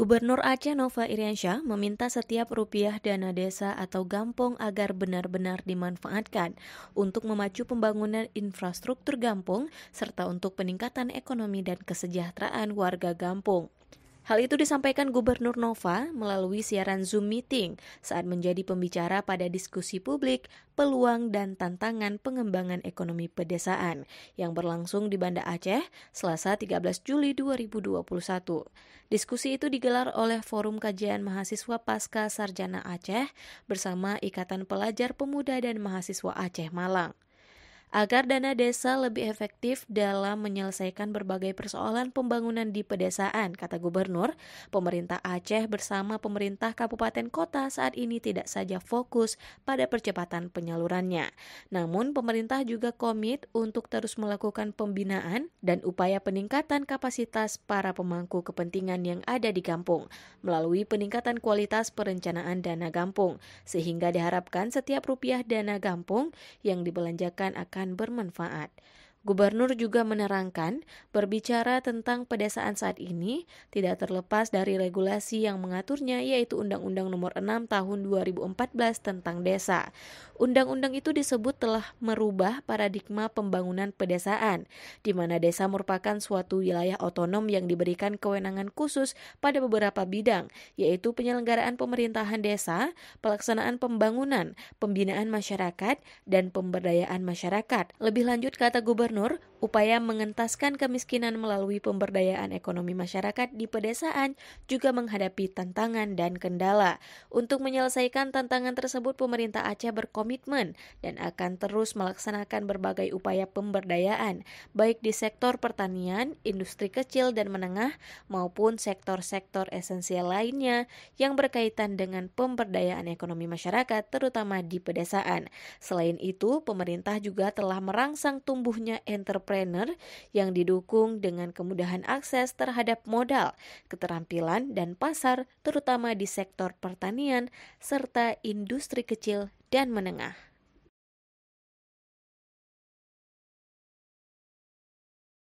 Gubernur Aceh Nova Iriansyah meminta setiap rupiah dana desa atau gampong agar benar-benar dimanfaatkan untuk memacu pembangunan infrastruktur gampong serta untuk peningkatan ekonomi dan kesejahteraan warga gampong. Hal itu disampaikan Gubernur Nova melalui siaran Zoom meeting saat menjadi pembicara pada diskusi publik peluang dan tantangan pengembangan ekonomi pedesaan yang berlangsung di Banda Aceh Selasa 13 Juli 2021. Diskusi itu digelar oleh Forum Kajian Mahasiswa Pasca Sarjana Aceh bersama Ikatan Pelajar Pemuda dan Mahasiswa Aceh Malang agar dana desa lebih efektif dalam menyelesaikan berbagai persoalan pembangunan di pedesaan, kata Gubernur. Pemerintah Aceh bersama pemerintah kabupaten kota saat ini tidak saja fokus pada percepatan penyalurannya. Namun, pemerintah juga komit untuk terus melakukan pembinaan dan upaya peningkatan kapasitas para pemangku kepentingan yang ada di kampung melalui peningkatan kualitas perencanaan dana kampung, sehingga diharapkan setiap rupiah dana kampung yang dibelanjakan akan akan bermanfaat. Gubernur juga menerangkan, berbicara tentang pedesaan saat ini tidak terlepas dari regulasi yang mengaturnya yaitu Undang-Undang Nomor 6 Tahun 2014 tentang Desa. Undang-undang itu disebut telah merubah paradigma pembangunan pedesaan, di mana desa merupakan suatu wilayah otonom yang diberikan kewenangan khusus pada beberapa bidang, yaitu penyelenggaraan pemerintahan desa, pelaksanaan pembangunan, pembinaan masyarakat, dan pemberdayaan masyarakat. Lebih lanjut kata Gubernur Gubernur Upaya mengentaskan kemiskinan melalui pemberdayaan ekonomi masyarakat di pedesaan juga menghadapi tantangan dan kendala. Untuk menyelesaikan tantangan tersebut, pemerintah Aceh berkomitmen dan akan terus melaksanakan berbagai upaya pemberdayaan, baik di sektor pertanian, industri kecil dan menengah, maupun sektor-sektor esensial lainnya yang berkaitan dengan pemberdayaan ekonomi masyarakat, terutama di pedesaan. Selain itu, pemerintah juga telah merangsang tumbuhnya enterprise entrepreneur yang didukung dengan kemudahan akses terhadap modal, keterampilan, dan pasar, terutama di sektor pertanian serta industri kecil dan menengah.